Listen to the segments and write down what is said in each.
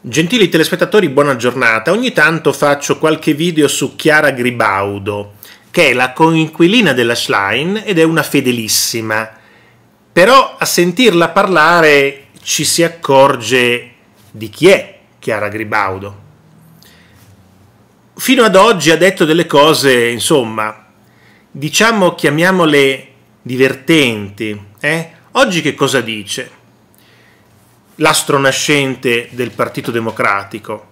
Gentili telespettatori, buona giornata. Ogni tanto faccio qualche video su Chiara Gribaudo, che è la coinquilina della Schlein ed è una fedelissima. Però a sentirla parlare ci si accorge di chi è Chiara Gribaudo. Fino ad oggi ha detto delle cose, insomma, diciamo chiamiamole divertenti. Eh? Oggi che cosa dice? l'astro nascente del Partito Democratico.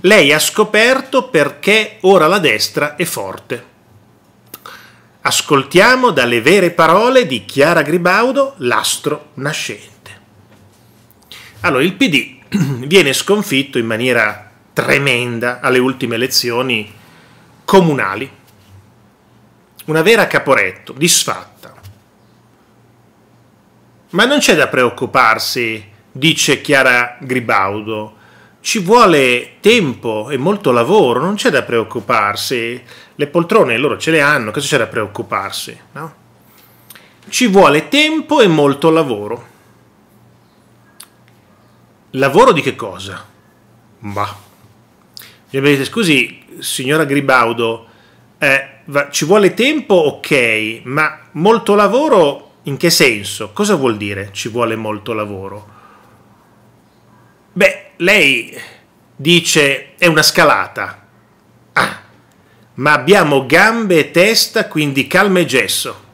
Lei ha scoperto perché ora la destra è forte. Ascoltiamo dalle vere parole di Chiara Gribaudo l'astro nascente. Allora, il PD viene sconfitto in maniera tremenda alle ultime elezioni comunali. Una vera caporetto, disfatto ma non c'è da preoccuparsi, dice Chiara Gribaudo. Ci vuole tempo e molto lavoro, non c'è da preoccuparsi. Le poltrone loro ce le hanno, cosa c'è da preoccuparsi? No? Ci vuole tempo e molto lavoro. Lavoro di che cosa? Ma. Mi avete scusi, signora Gribaudo, eh, va, ci vuole tempo, ok, ma molto lavoro in che senso? Cosa vuol dire ci vuole molto lavoro? Beh, lei dice è una scalata. Ah, ma abbiamo gambe e testa, quindi calma e gesso.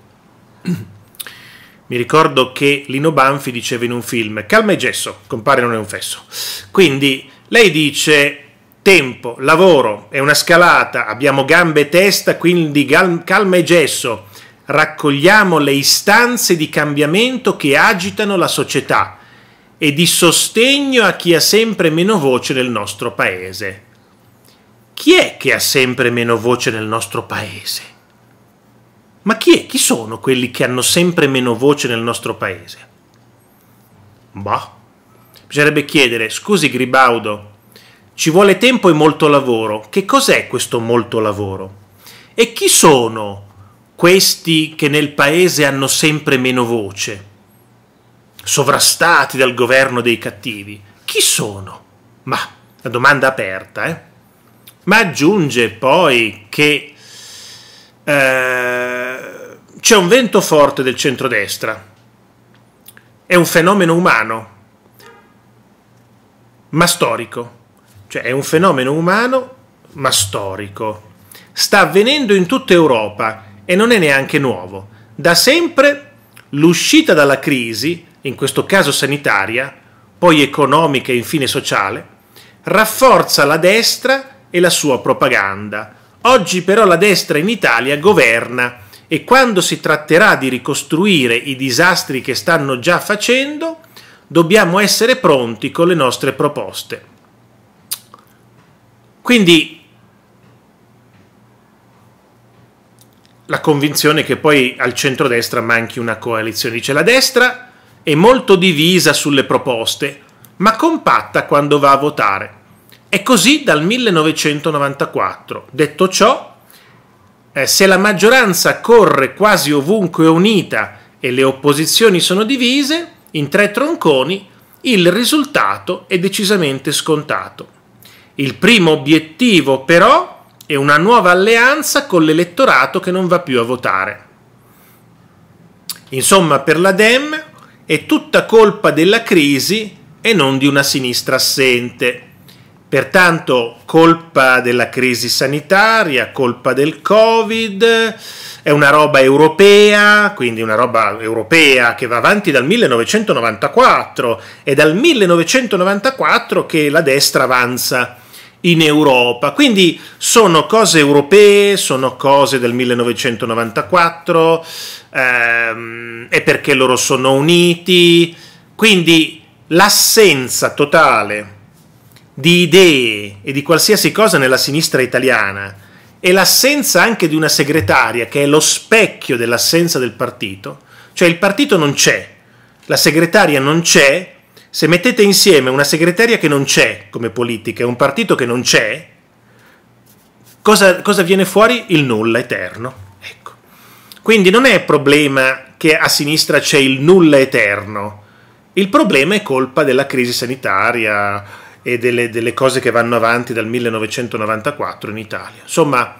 Mi ricordo che Lino Banfi diceva in un film, calma e gesso, compare non è un fesso. Quindi lei dice tempo, lavoro, è una scalata, abbiamo gambe e testa, quindi calma e gesso raccogliamo le istanze di cambiamento che agitano la società e di sostegno a chi ha sempre meno voce nel nostro paese. Chi è che ha sempre meno voce nel nostro paese? Ma chi è? Chi sono quelli che hanno sempre meno voce nel nostro paese? Bah, bisognerebbe chiedere, scusi Gribaudo, ci vuole tempo e molto lavoro. Che cos'è questo molto lavoro? E chi sono questi che nel paese hanno sempre meno voce, sovrastati dal governo dei cattivi, chi sono? Ma, la domanda aperta, eh? Ma aggiunge poi che eh, c'è un vento forte del centrodestra, è un fenomeno umano, ma storico, cioè è un fenomeno umano, ma storico. Sta avvenendo in tutta Europa e non è neanche nuovo. Da sempre l'uscita dalla crisi, in questo caso sanitaria, poi economica e infine sociale, rafforza la destra e la sua propaganda. Oggi però la destra in Italia governa e quando si tratterà di ricostruire i disastri che stanno già facendo, dobbiamo essere pronti con le nostre proposte. Quindi la convinzione che poi al centrodestra manchi una coalizione. Dice la destra è molto divisa sulle proposte, ma compatta quando va a votare. È così dal 1994. Detto ciò, eh, se la maggioranza corre quasi ovunque unita e le opposizioni sono divise, in tre tronconi, il risultato è decisamente scontato. Il primo obiettivo però è e una nuova alleanza con l'elettorato che non va più a votare. Insomma, per la Dem è tutta colpa della crisi e non di una sinistra assente. Pertanto colpa della crisi sanitaria, colpa del Covid, è una roba europea, quindi una roba europea che va avanti dal 1994, è dal 1994 che la destra avanza in Europa. Quindi sono cose europee, sono cose del 1994, ehm, è perché loro sono uniti, quindi l'assenza totale di idee e di qualsiasi cosa nella sinistra italiana e l'assenza anche di una segretaria che è lo specchio dell'assenza del partito, cioè il partito non c'è, la segretaria non c'è, se mettete insieme una segretaria che non c'è come politica e un partito che non c'è, cosa, cosa viene fuori? Il nulla eterno. Ecco. Quindi non è problema che a sinistra c'è il nulla eterno, il problema è colpa della crisi sanitaria e delle, delle cose che vanno avanti dal 1994 in Italia. Insomma,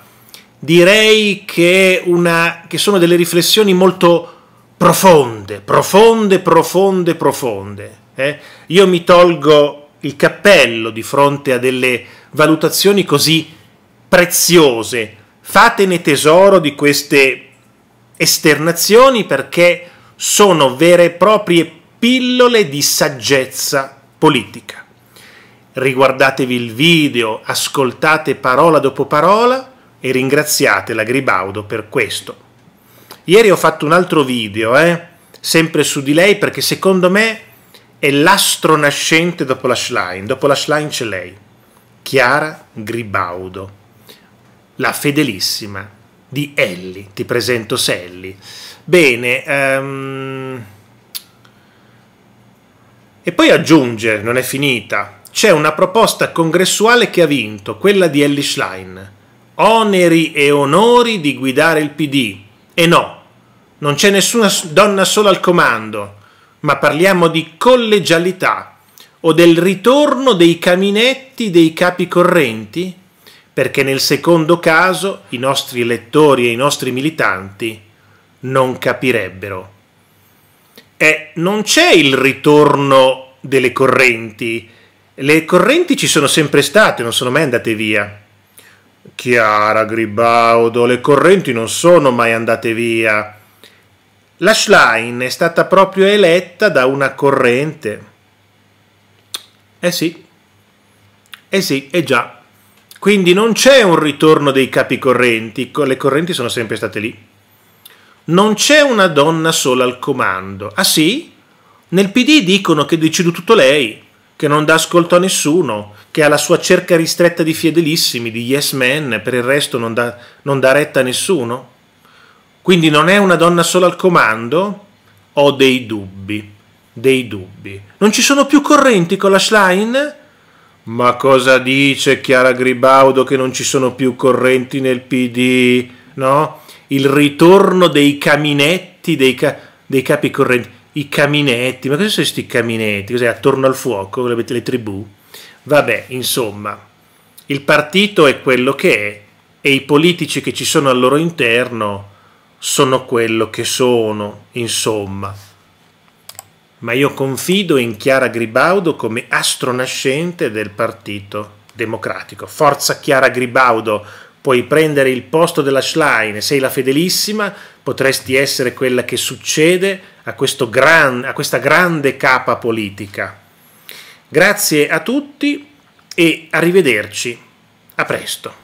direi che, una, che sono delle riflessioni molto profonde, profonde, profonde, profonde eh? Io mi tolgo il cappello di fronte a delle valutazioni così preziose. Fatene tesoro di queste esternazioni perché sono vere e proprie pillole di saggezza politica. Riguardatevi il video, ascoltate parola dopo parola e ringraziate la Gribaudo per questo. Ieri ho fatto un altro video, eh? sempre su di lei, perché secondo me è l'astro nascente dopo la Schlein, dopo la Schlein c'è lei, Chiara Gribaudo, la fedelissima di Ellie, ti presento Sally. Bene, um... e poi aggiunge, non è finita, c'è una proposta congressuale che ha vinto, quella di Ellie Schlein, oneri e onori di guidare il PD. E no, non c'è nessuna donna sola al comando ma parliamo di collegialità o del ritorno dei caminetti dei capi correnti, perché nel secondo caso i nostri elettori e i nostri militanti non capirebbero. E non c'è il ritorno delle correnti, le correnti ci sono sempre state, non sono mai andate via. Chiara Gribaudo, le correnti non sono mai andate via la Schlein è stata proprio eletta da una corrente. Eh sì, eh sì, è eh già. Quindi non c'è un ritorno dei capi correnti, le correnti sono sempre state lì. Non c'è una donna sola al comando. Ah sì? Nel PD dicono che decide tutto lei, che non dà ascolto a nessuno, che ha la sua cerca ristretta di fedelissimi, di yes men, per il resto non dà, non dà retta a nessuno. Quindi non è una donna sola al comando? Ho dei dubbi, dei dubbi. Non ci sono più correnti con la Schlein? Ma cosa dice Chiara Gribaudo che non ci sono più correnti nel PD? No? Il ritorno dei caminetti, dei, ca- dei capi correnti. I caminetti, ma cosa sono questi caminetti? Cos'è? Attorno al fuoco, le, le tribù? Vabbè, insomma, il partito è quello che è e i politici che ci sono al loro interno sono quello che sono, insomma. Ma io confido in Chiara Gribaudo come astronascente del Partito Democratico. Forza Chiara Gribaudo, puoi prendere il posto della Schlein, sei la fedelissima, potresti essere quella che succede a, gran, a questa grande capa politica. Grazie a tutti e arrivederci. A presto.